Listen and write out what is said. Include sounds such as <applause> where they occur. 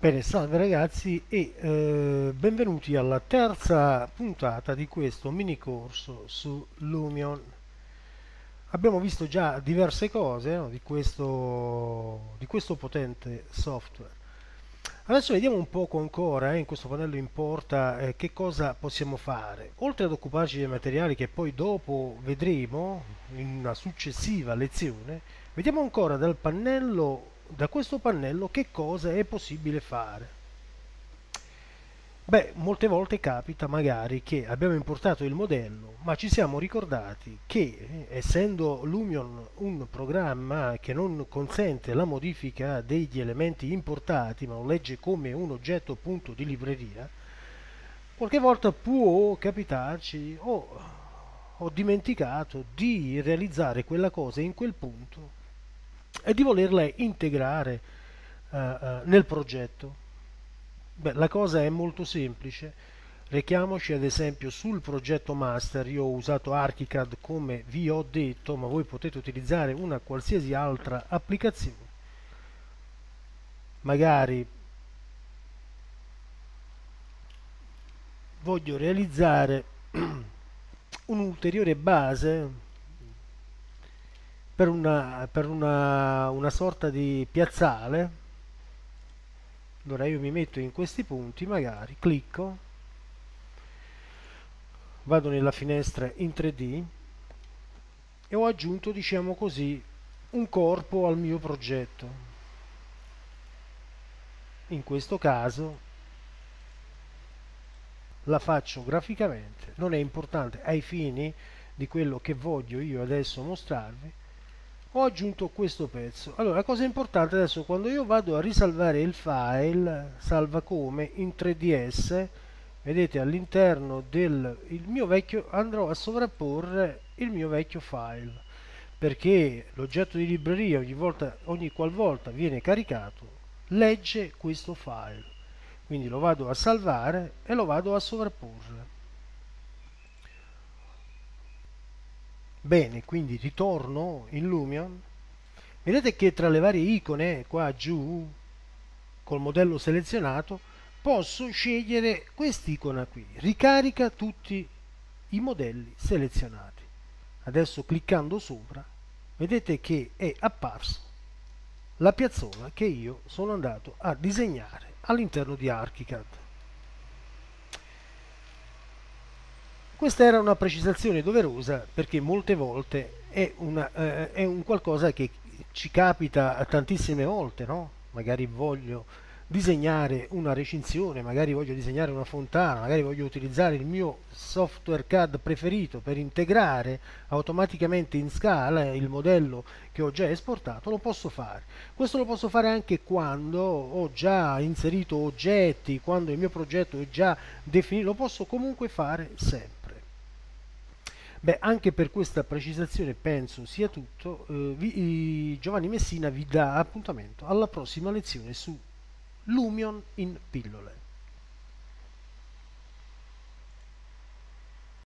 Bene, salve ragazzi e eh, benvenuti alla terza puntata di questo mini corso su Lumion. Abbiamo visto già diverse cose no, di, questo, di, questo, potente software. Adesso vediamo un poco ancora eh, in questo pannello importa eh, che cosa possiamo fare. Oltre ad occuparci dei materiali che poi dopo vedremo in una successiva lezione, vediamo ancora dal pannello da questo pannello che cosa è possibile fare. Beh, molte volte capita magari che abbiamo importato il modello, ma ci siamo ricordati che, essendo Lumion un programma che non consente la modifica degli elementi importati, ma lo legge come un oggetto punto di libreria, qualche volta può capitarci o oh, ho dimenticato di realizzare quella cosa in quel punto e di volerle integrare eh, eh, nel progetto. Beh, la cosa è molto semplice. Rechiamoci ad esempio sul progetto master, io ho usato ArchiCAD come vi ho detto, ma voi potete utilizzare una qualsiasi altra applicazione. Magari voglio realizzare <clears throat> un'ulteriore base per una, per una, una sorta di piazzale allora io mi metto in questi punti magari clicco vado nella finestra in 3D e ho aggiunto diciamo così un corpo al mio progetto in questo caso la faccio graficamente non è importante ai fini di quello che voglio io adesso mostrarvi ho aggiunto questo pezzo allora la cosa importante adesso quando io vado a risalvare il file salva come in 3ds vedete all'interno del mio vecchio andrò a sovrapporre il mio vecchio file perché l'oggetto di libreria ogni volta ogni qualvolta viene caricato legge questo file quindi lo vado a salvare e lo vado a sovrapporre Bene, quindi ritorno in Lumion. Vedete che tra le varie icone qua giù, col modello selezionato, posso scegliere quest'icona qui. Ricarica tutti i modelli selezionati. Adesso cliccando sopra, vedete che è apparso la piazzola che io sono andato a disegnare all'interno di Archicad. Questa era una precisazione doverosa perché molte volte è, una, eh, è un qualcosa che ci capita tantissime volte, no? Magari voglio disegnare una recinzione, magari voglio disegnare una fontana, magari voglio utilizzare il mio software CAD preferito per integrare automaticamente in scala il modello che ho già esportato, lo posso fare. Questo lo posso fare anche quando ho già inserito oggetti, quando il mio progetto è già definito, lo posso comunque fare sempre. Beh, anche per questa precisazione penso sia tutto. Eh, vi, Giovanni Messina vi dà appuntamento alla prossima lezione su Lumion in pillole.